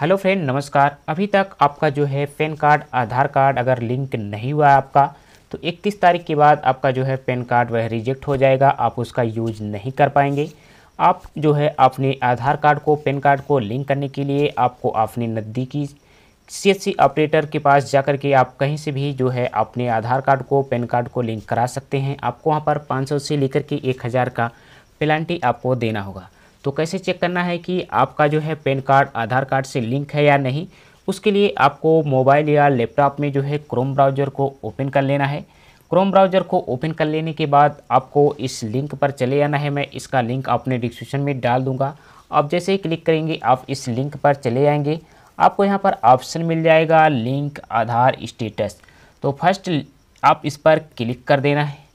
hello friend नमस्कार अभी तक आपका जो है पैन कार्ड आधार कार्ड अगर लिंक नहीं हुआ आपका तो 31 तारीख के बाद आपका जो है पैन कार्ड वह रिजेक्ट हो जाएगा आप उसका यूज नहीं कर पाएंगे आप जो है अपने आधार कार्ड को पैन कार्ड को लिंक करने के लिए आपको अपने नज़दीकी सी एस ऑपरेटर के पास जाकर के आप कहीं से भी जो है अपने आधार कार्ड को पैन कार्ड को लिंक करा सकते हैं आपको वहाँ पर 500 से लेकर के 1000 का पेनल्टी आपको देना होगा तो कैसे चेक करना है कि आपका जो है पैन कार्ड आधार कार्ड से लिंक है या नहीं उसके लिए आपको मोबाइल या लैपटॉप में जो है क्रोम ब्राउज़र को ओपन कर लेना है क्रोम ब्राउज़र को ओपन कर लेने के बाद आपको इस लिंक पर चले आना है मैं इसका लिंक अपने डिस्क्रिप्शन में डाल दूंगा आप जैसे ही क्लिक करेंगे आप इस लिंक पर चले आएंगे आपको यहाँ पर ऑप्शन मिल जाएगा लिंक आधार स्टेटस तो फर्स्ट आप इस पर क्लिक कर देना है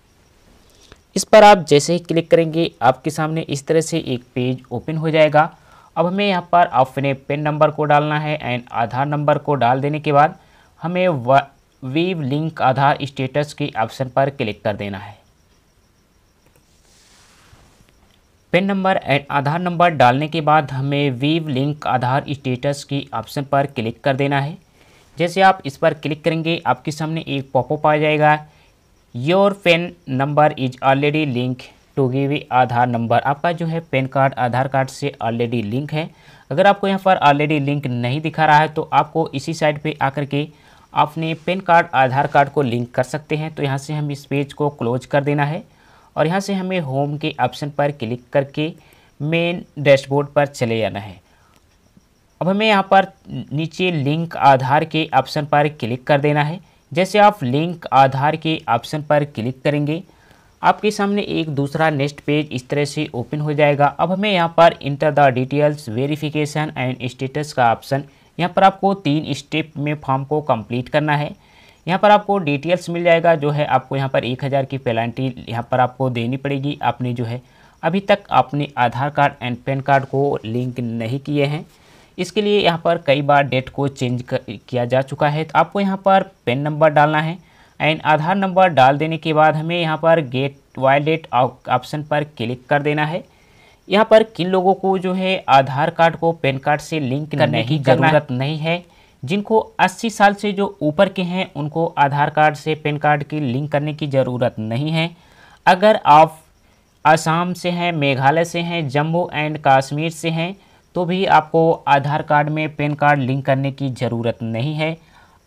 इस पर आप जैसे ही क्लिक करेंगे आपके सामने इस तरह से एक पेज ओपन हो जाएगा अब हमें यहाँ पर अपने पेन नंबर को डालना है एंड आधार नंबर को डाल देने के बाद हमें वीव लिंक आधार स्टेटस के ऑप्शन पर क्लिक कर देना है PAN number and Aadhaar number डालने के बाद हमें वीव लिंक आधार स्टेटस की ऑप्शन पर क्लिक कर देना है जैसे आप इस पर क्लिक करेंगे आपके सामने एक पॉपअप आ जाएगा your PAN number is already link to give Aadhaar number आपका जो है पेन कार्ड आधार कार्ड से ऑलरेडी लिंक है अगर आपको यहाँ पर ऑलरेडी लिंक नहीं दिखा रहा है तो आपको इसी साइड पे आकर के अपने पेन कार्ड आधार कार्ड को लिंक कर सकते हैं तो यहाँ से हम इस पेज को क्लोज कर देना है और यहाँ से हमें होम के ऑप्शन पर क्लिक करके मेन डैशबोर्ड पर चले जाना है अब हमें यहाँ पर नीचे लिंक आधार के ऑप्शन पर क्लिक कर देना है जैसे आप लिंक आधार के ऑप्शन पर क्लिक करेंगे आपके सामने एक दूसरा नेक्स्ट पेज इस तरह से ओपन हो जाएगा अब हमें यहाँ पर enter the details verification and status का ऑप्शन यहाँ पर आपको तीन स्टेप में फॉर्म को कंप्लीट करना है यहाँ पर आपको डिटेल्स मिल जाएगा जो है आपको यहाँ पर एक हज़ार की पेनल्टी यहाँ पर आपको देनी पड़ेगी आपने जो है अभी तक आपने Aadhaar card and PAN card को लिंक नहीं किए हैं इसके लिए यहाँ पर कई बार डेट को चेंज किया जा चुका है तो आपको यहाँ पर पेन नंबर डालना है एंड आधार नंबर डाल देने के बाद हमें यहाँ पर गेट वाइल्ड डेट ऑप्शन पर क्लिक कर देना है यहाँ पर किन लोगों को जो है आधार कार्ड को पेन कार्ड से लिंक करने की ज़रूरत नहीं है जिनको 80 साल से जो ऊपर के हैं उनको आधार कार्ड से पेन कार्ड की लिंक करने की ज़रूरत नहीं है अगर आप आसाम से हैं मेघालय से हैं जम्मू एंड कश्मीर से हैं तो भी आपको आधार कार्ड में पैन कार्ड लिंक करने की ज़रूरत नहीं है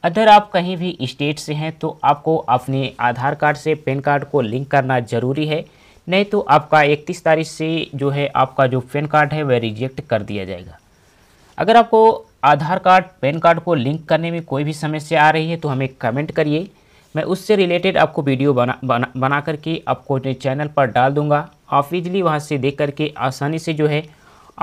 अगर आप कहीं भी स्टेट से हैं तो आपको अपने आधार कार्ड से पैन कार्ड को लिंक करना ज़रूरी है नहीं तो आपका इकतीस तारीख से जो है आपका जो पैन कार्ड है वह रिजेक्ट कर दिया जाएगा अगर आपको आधार कार्ड पैन कार्ड को लिंक करने में कोई भी समस्या आ रही है तो हमें कमेंट करिए मैं उससे रिलेटेड आपको वीडियो बना बना बना करके आपको अपने चैनल पर डाल दूंगा आप इजली वहाँ से देख करके आसानी से जो है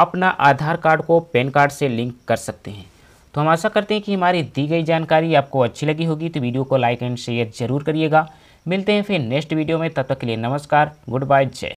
अपना आधार कार्ड को पैन कार्ड से लिंक कर सकते हैं तो हम आशा करते हैं कि हमारी दी गई जानकारी आपको अच्छी लगी होगी तो वीडियो को लाइक एंड शेयर जरूर करिएगा मिलते हैं फिर नेक्स्ट वीडियो में तब तक के लिए नमस्कार गुड बाय जय